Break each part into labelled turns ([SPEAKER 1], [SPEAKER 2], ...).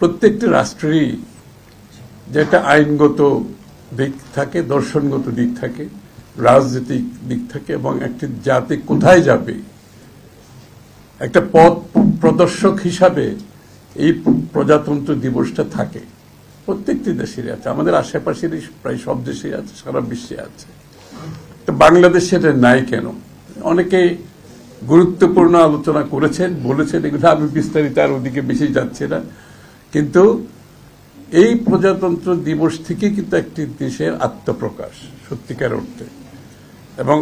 [SPEAKER 1] প্রত্যেকটি রাষ্ট্রেরই যে একটা আইনগত দিক থাকে দর্শনগত দিক থাকে রাজনৈতিক দিক থাকে এবং একটি জাতি কোথায় যাবে একটা পথ প্রদর্শক হিসাবে এই প্রজাতন্ত্র দিবসটা থাকে প্রত্যেকটি দেশের আছে আমাদের আশেপাশের প্রায় সব দেশেই আছে সারা বিশ্বে আছে তো বাংলাদেশে এটা নাই কেন অনেকে গুরুত্বপূর্ণ আলোচনা করেছেন বলেছেন এগুলো আমি বিস্তারিত আর ওদিকে বেশি যাচ্ছি না কিন্তু এই প্রজাতন্ত্র দিবস থেকে কিন্তু একটি দেশের আত্মপ্রকাশ সত্যিকার অর্থে এবং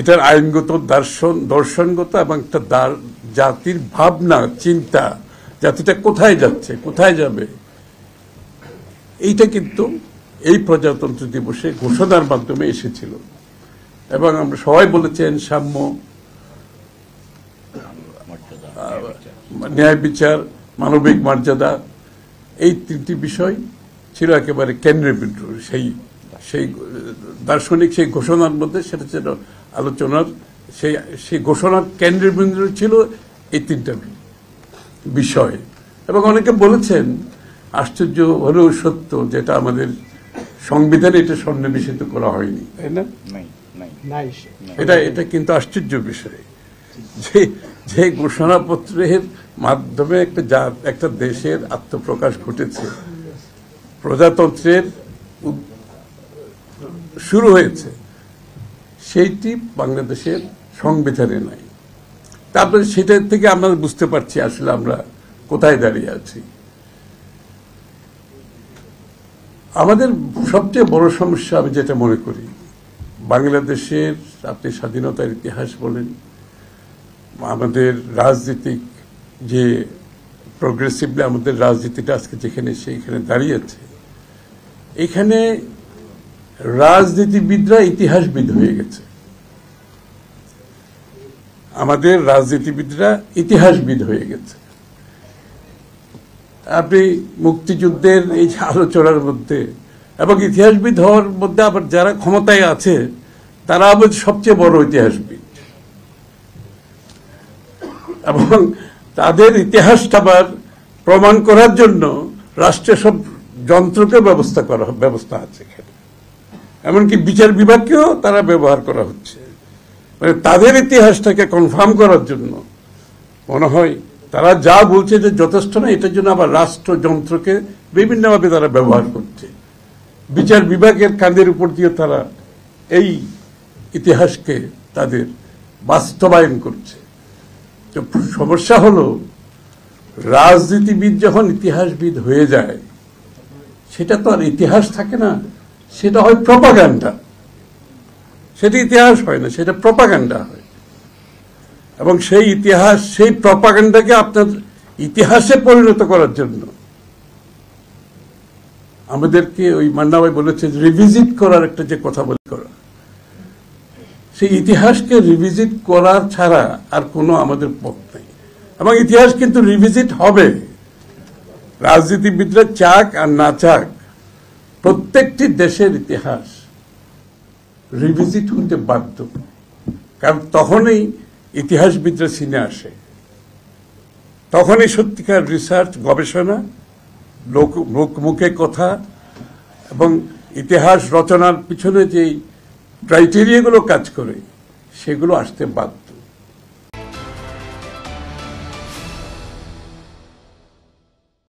[SPEAKER 1] এটার আইনগত দর্শন দর্শনগত এবং একটা জাতির ভাবনা চিন্তা জাতিটা কোথায় যাচ্ছে কোথায় যাবে এইটা কিন্তু এই প্রজাতন্ত্র দিবসে ঘোষণার মাধ্যমে এসেছিল এবং আমরা সবাই বলেছেন সাম্য ন্যায় বিচার মানবিক মর্যাদা এই তিনটি বিষয় ছিল একেবারে কেন্দ্রের বিদ্রোহ সেই সেই দার্শনিক সেই ঘোষণার মধ্যে সেটা ছিল আলোচনার সেই সেই ঘোষণার বিন্দু ছিল এই তিনটা বিষয় এবং অনেকে বলেছেন আশ্চর্য হলেও সত্য যেটা আমাদের সংবিধানে এটা সন্নিবেশিত করা হয়নি তাই না এটা এটা কিন্তু আশ্চর্য বিষয় যে যে ঘোষণাপত্রের মাধ্যমে একটা একটা দেশের আত্মপ্রকাশ ঘটেছে প্রজাতন্ত্রের শুরু হয়েছে সেইটি বাংলাদেশের সংবিধানে নাই তারপরে সেটার থেকে আমরা বুঝতে পারছি আসলে আমরা কোথায় দাঁড়িয়ে আছি আমাদের সবচেয়ে বড় সমস্যা আমি যেটা মনে করি বাংলাদেশের আপনি স্বাধীনতার ইতিহাস বলেন আমাদের রাজনীতিক যে প্রোগ্রেসিভলি আমাদের রাজনীতিটা আজকে যেখানে সেইখানে দাঁড়িয়েছে এখানে রাজনীতিবিদরা ইতিহাসবিদ হয়ে গেছে আমাদের রাজনীতিবিদরা ইতিহাসবিদ হয়ে গেছে আপনি মুক্তিযুদ্ধের এই আলোচনার মধ্যে এবং ইতিহাসবিদ হওয়ার মধ্যে আবার যারা ক্ষমতায় আছে তারা আবার সবচেয়ে বড় ইতিহাসবিদ এবং তাদের ইতিহাসটা আবার প্রমাণ করার জন্য রাষ্ট্রের সব যন্ত্রকে ব্যবস্থা করা ব্যবস্থা আছে এখানে এমনকি বিচার বিভাগকেও তারা ব্যবহার করা হচ্ছে মানে তাদের ইতিহাসটাকে কনফার্ম করার জন্য মনে হয় তারা যা বলছে যে যথেষ্ট না এটার জন্য আবার রাষ্ট্রযন্ত্রকে বিভিন্নভাবে তারা ব্যবহার করছে বিচার বিভাগের কাঁধের উপর দিয়ে তারা এই ইতিহাসকে তাদের বাস্তবায়ন করছে সমস্যা হলো রাজনীতিবিদ যখন ইতিহাসবিদ হয়ে যায় সেটা তো আর ইতিহাস থাকে না সেটা হয় প্রপাগান্ডা সেটা ইতিহাস হয় না সেটা প্রপাগান্ডা হয় এবং সেই ইতিহাস সেই প্রপাগান্ডাকে আপনার ইতিহাসে পরিণত করার জন্য আমাদেরকে ওই মান্নাবাই বলেছে রিভিজিট করার একটা যে কথা বলে করা সেই ইতিহাসকে রিভিজিট করার ছাড়া আর কোনো আমাদের পথ নেই এবং ইতিহাস কিন্তু রিভিজিট হবে রাজনীতিবিদরা চাক আর না চাক প্রত্যেকটি দেশের ইতিহাস রিভিজিট হতে বাধ্য কারণ তখনই ইতিহাসবিদরা সিনে আসে তখনই সত্যিকার রিসার্চ গবেষণা লোক মুখে কথা এবং ইতিহাস রচনার পিছনে যেই ক্রাইটেরিয়াগুলো কাজ করে সেগুলো আসতে বাধ্য